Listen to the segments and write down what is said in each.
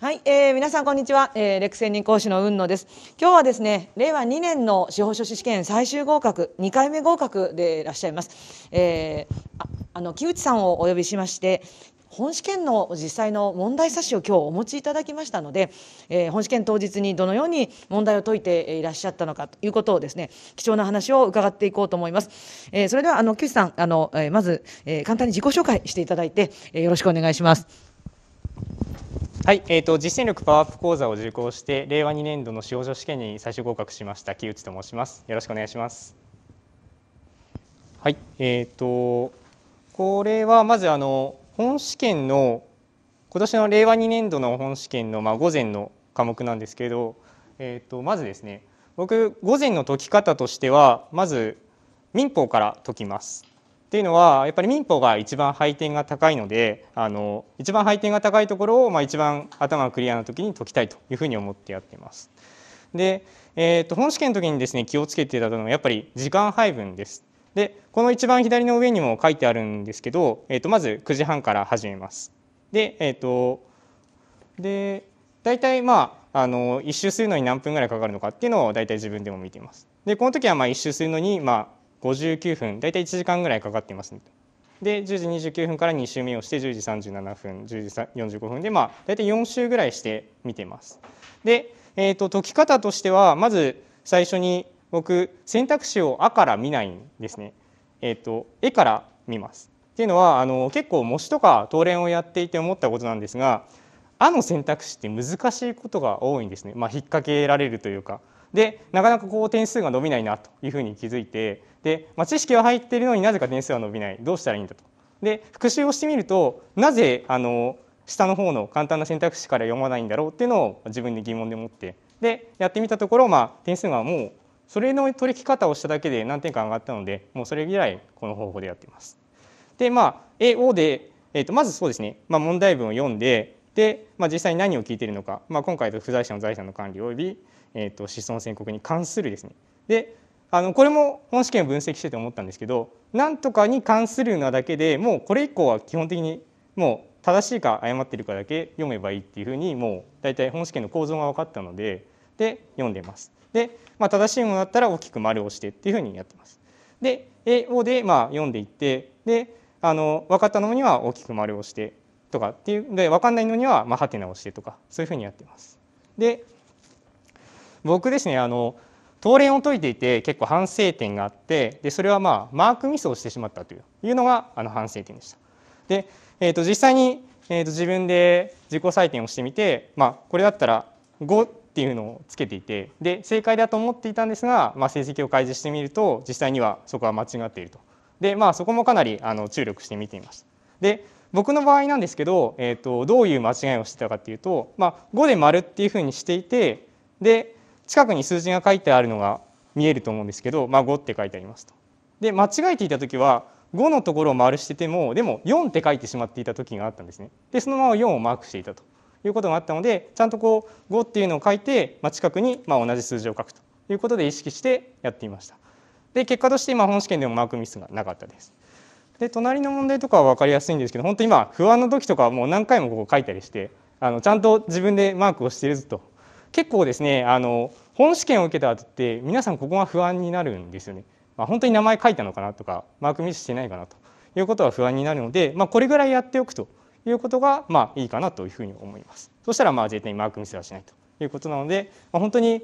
はい、えー、皆さんこんにちは、えー、レクセン任講師の雲野です。今日はですね、令和2年の司法書士試験最終合格、2回目合格でいらっしゃいます。えー、ああの木内さんをお呼びしまして、本試験の実際の問題冊子を今日お持ちいただきましたので、えー、本試験当日にどのように問題を解いていらっしゃったのかということをですね貴重な話を伺っていこうと思います、えー、それではあの木内さんあの、えー、まず、えー、簡単に自己紹介していただいて、えー、よろしくお願いしますはい、えーと、実践力パワーアップ講座を受講して令和2年度の司法書試験に最終合格しました木内と申します。よろしくお願いします。はい、えっ、ー、とこれはまずあの本試験の今年の令和2年度の本試験のまあ午前の科目なんですけど、えっ、ー、とまずですね、僕午前の解き方としてはまず民法から解きます。っていうのはやっぱり民法が一番配点が高いのであの一番配点が高いところを、まあ、一番頭がクリアな時に解きたいというふうに思ってやっています。で、えー、と本試験の時にですね気をつけていたのはやっぱり時間配分です。でこの一番左の上にも書いてあるんですけど、えー、とまず9時半から始めます。で,、えーと、で大体まああの1周するのに何分ぐらいかかるのかっていうのを大体自分でも見ています。でこの時はまあ1周するのに、まあ59分大体1時間ぐらいかかっています、で10時29分から2周目をして10時37分10時45分でまあ大体4周ぐらいして見てます。で、えーと、解き方としてはまず最初に僕選択肢を「あ」から見ないんですね。えーと、と絵から見ますっていうのはあの結構模試とか答練をやっていて思ったことなんですが「あ」の選択肢って難しいことが多いんですね、まあ、引っ掛けられるというか。でなかなかこう点数が伸びないなというふうに気づいてで、まあ、知識は入っているのになぜか点数は伸びないどうしたらいいんだと。で復習をしてみるとなぜあの下の方の簡単な選択肢から読まないんだろうっていうのを自分で疑問で持ってでやってみたところ、まあ、点数がもうそれの取りき方をしただけで何点か上がったのでもうそれ以来この方法でやってます。でまあ AO で、えー、とまずそうですね、まあ、問題文を読んでで、まあ、実際に何を聞いているのか、まあ、今回と不在者の財産の管理および、えー、と子孫宣告に関するですねであのこれもこの試験を分析してて思ったんですけどなんとかに関するなだけでもうこれ以降は基本的にもう正しいか誤ってるかだけ読めばいいっていうふうにもう大体本試験の構造が分かったのでで読んでます。で、まあ、正しいものだったら大きく丸をしてっていうふうにやってます。で a をでまあ読んでいってであの分かったのには大きく丸をしてとかっていうで分かんないのにはまあハテナをしてとかそういうふうにやってます。で僕ですねあの答練を解いていて結構反省点があってでそれはまあマークミスをしてしまったというのがあの反省点でした。で、えー、と実際に、えー、と自分で自己採点をしてみて、まあ、これだったら5っていうのをつけていてで正解だと思っていたんですが、まあ、成績を開示してみると実際にはそこは間違っていると。でまあそこもかなりあの注力して見てみました。で僕の場合なんですけど、えー、とどういう間違いをしてたかっていうと、まあ、5で丸っていうふうにしていてで近くに数字が書いてあるのが見えると思うんですけど、まあ、5って書いてありますと。で間違えていた時は5のところを丸しててもでも4って書いてしまっていた時があったんですね。でそのまま4をマークしていたということがあったのでちゃんとこう5っていうのを書いて、まあ、近くにまあ同じ数字を書くということで意識してやっていました。で結果として今本試験でもマークミスがなかったです。で隣の問題とかは分かりやすいんですけど本当今不安の時とかはもう何回もここ書いたりしてあのちゃんと自分でマークをしてるぞと結構ですねあの本試験を受けた後って皆さんここが不安になるんですよね。まあ、本当に名前書いたのかなとかマークミスしてないかなということは不安になるので、まあ、これぐらいやっておくということがまあいいかなというふうに思います。そしたらまあ絶対にマークミスはしないということなので、まあ、本当に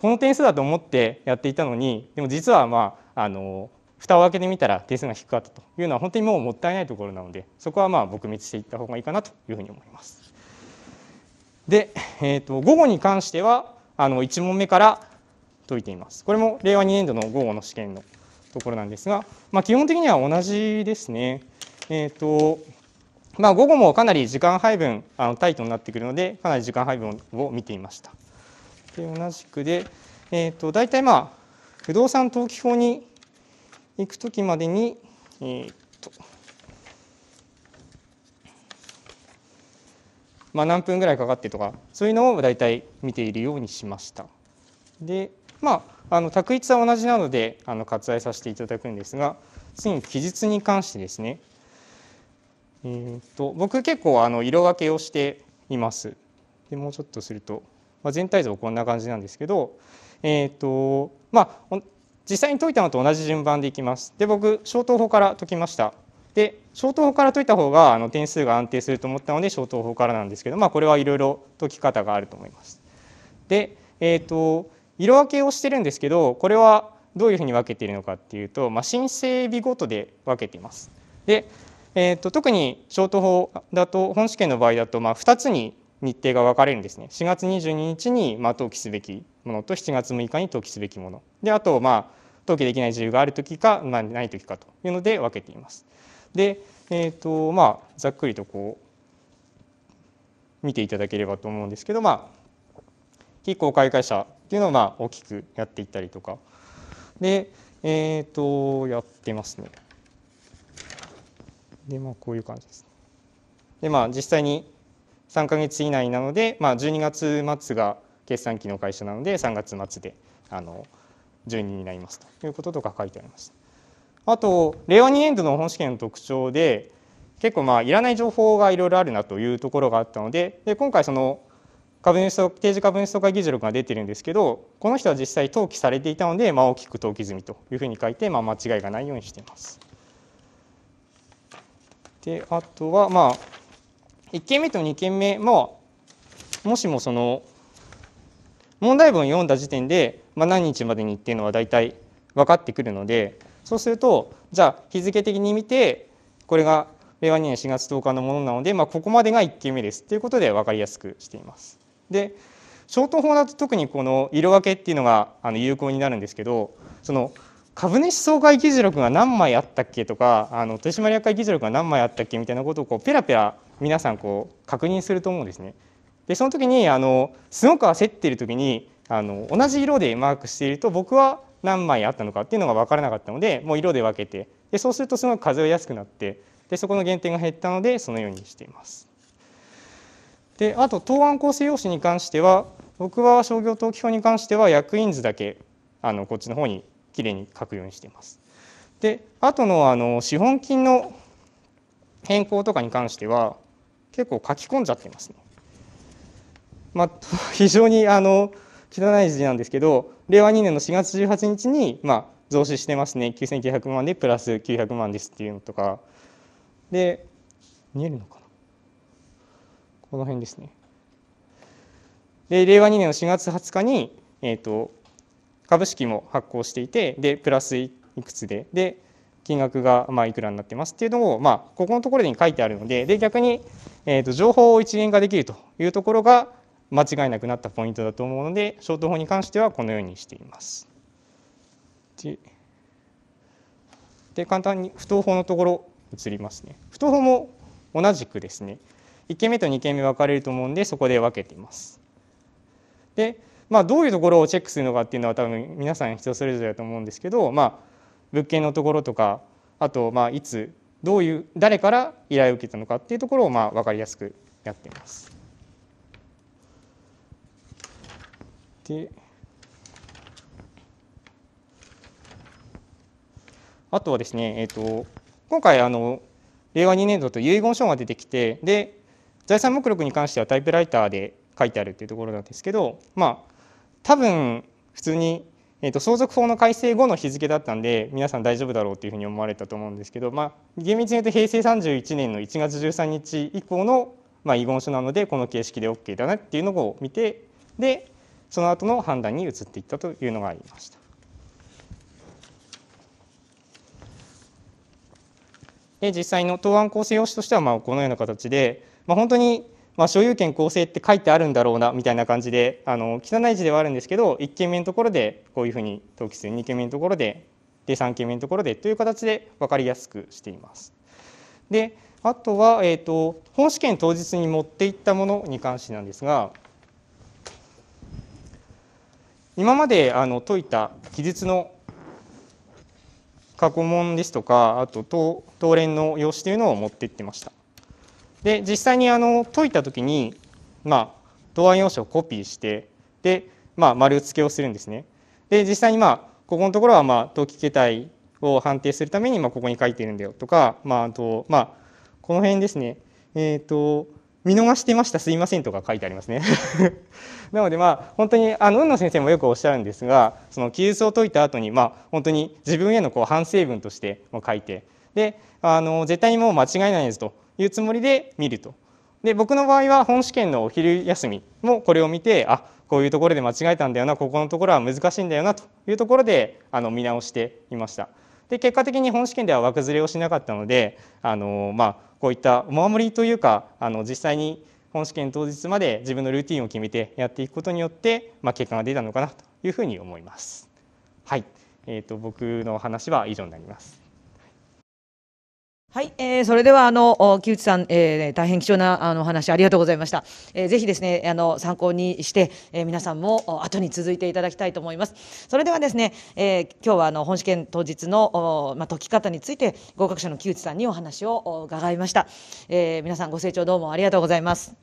この点数だと思ってやっていたのにでも実はまああの蓋を開けてみたら点数が低かったというのは本当にもうもったいないところなのでそこはまあ撲滅していった方がいいかなというふうに思います。で、えーと、午後に関してはあの1問目から解いています。これも令和2年度の午後の試験のところなんですが、まあ、基本的には同じですね。えーとまあ、午後もかなり時間配分あのタイトになってくるのでかなり時間配分を見ていました。で同じくで、えーと、大体まあ不動産登記法に行く時までに、えーとまあ、何分ぐらいかかってとかそういうのを大体見ているようにしました。でまああの択一は同じなのであの割愛させていただくんですが次に記述に関してですね、えーと、僕結構あの色分けをしています。でもうちょっとすると、まあ、全体像こんな感じなんですけど、えーとまあ、実際に解いたのと同じ順番でいきます。で僕消灯法から解きました。で小等法から解いた方があの点数が安定すると思ったので小等法からなんですけど、まあ、これはいろいろ解き方があると思います。で、えーと、色分けをしてるんですけどこれはどういうふうに分けているのかっていうと、まあ、申請日ごとで分けています。で、えーと、特に小等法だと本試験の場合だと、まあ、2つに日程が分かれるんですね。4月22日にまあ登記すべきものと7月6日に登記すべきものであとまあ登記できない自由がある時か、まあ、ない時かというので分けています。で、えーとまあ、ざっくりとこう見ていただければと思うんですけど、まあ、非公開会社っていうのをまあ大きくやっていったりとかで、えーと、やってますね。でまあこういう感じです。でまあ実際に3か月以内なので、まあ、12月末が決算期の会社なので3月末であの12になりますということとか書いてありました。あとレオニエンドの本試験の特徴で結構まあいらない情報がいろいろあるなというところがあったのでで今回その株主総定時株主総会議事録が出てるんですけどこの人は実際登記されていたので、まあ、大きく登記済みというふうに書いて、まあ、間違いがないようにしています。であとはまあ1件目と2件目ももしもその問題文を読んだ時点で、まあ、何日までにっていうのは大体分かってくるのでそうするとじゃあ日付的に見てこれが令和2年4月10日のものなので、まあ、ここまでが1件目ですということで分かりやすくしています。で消灯法だと特にこの色分けっていうのがあの有効になるんですけどその株主総会議事録が何枚あったっけとかあの取締役会議事録が何枚あったっけみたいなことをこうペラペラ皆さんこう確認すると思うんですね。でその時にあのすごく焦っている時にあの同じ色でマークしていると僕は何枚あったのかっていうのが分からなかったのでもう色で分けてでそうするとすごく数えやすくなってでそこの減点が減ったのでそのようにしています。であと答案構成用紙に関しては僕は商業登記法に関しては役員図だけあのこっちの方にきれいに書くようにしています。であとのあの資本金の変更とかに関しては結構書き込んじゃってますね。まあ、非常にあの汚い字なんですけど令和2年の4月18日に、まあ、増資してますね9900万でプラス900万ですっていうのとかで見えるのかなこの辺ですねで令和2年の4月20日に、えーと、株式も発行していてでプラスいくつでで金額がまあいくらになってますっていうのを、まあ、ここのところに書いてあるのでで逆に、えーと情報を一元化できるというところが間違いなくなったポイントだと思うのでショート法に関してはこのようにしています。で簡単に不等法のところ移りますね。不等法も同じくですね1件目と2件目分かれると思うんでそこで分けています。でまあ、どういうところをチェックするのかっていうのは多分皆さん人それぞれだと思うんですけど、まあ、物件のところとかあとまあいつどういう誰から依頼を受けたのかっていうところをまあ分かりやすくやっています。てあとはですね、えーと、今回あの令和2年度と遺言書が出てきてで財産目録に関してはタイプライターで書いてあるっていうところなんですけどまあ多分普通に、えーと、と相続法の改正後の日付だったんで皆さん大丈夫だろうっていうふうに思われたと思うんですけど、まあ、厳密に言うと平成31年の1月13日以降の、まあ、遺言書なのでこの形式で OK だなっていうのを見てでその後の判断に移っていったというのがありました。で実際の答案構成用紙としてはまこのような形で、まあ、本当にま所有権構成って書いてあるんだろうなみたいな感じであの汚い字ではあるんですけど1件目のところでこういうふうに登記する2件目のところでで3件目のところでという形で分かりやすくしています。であとは、えーと、と本試験当日に持っていったものに関してなんですが今まであの解いた記述の過去問ですとかあと東連の用紙というのを持ってってました。で実際にあの解いた時に、まあ、答案用紙をコピーしてで、まあ、丸付けをするんですね。で実際にまあここのところはまあ登記形態を判定するためにまあここに書いてるんだよとか、まあ、あとまあこの辺ですねえっ、ー、と見逃してましたすいませんとか書いてありますね なのでまあ本当にあの雲野先生もよくおっしゃるんですがその記述を解いた後にまあ本当に自分へのこう反省文として書いてであの絶対にもう間違いないですというつもりで見ると。で僕の場合は本試験のお昼休みもこれを見てあこういうところで間違えたんだよなここのところは難しいんだよなというところであの見直していました。で結果的に本試験では枠ずれをしなかったのであの、まあ、こういったお守りというかあの実際に本試験当日まで自分のルーティンを決めてやっていくことによって、まあ、結果が出たのかなというふうに思います。はい、えーと僕の話は以上になります。はい、えー、それではあの木内さん、えー、大変貴重なあの話ありがとうございました。えー、ぜひですねあの参考にして、えー、皆さんも後に続いていただきたいと思います。それではですね、えー、今日はあの本試験当日のおまあ解き方について合格者の木内さんにお話を伺いました。えー、皆さんご清聴どうもありがとうございます。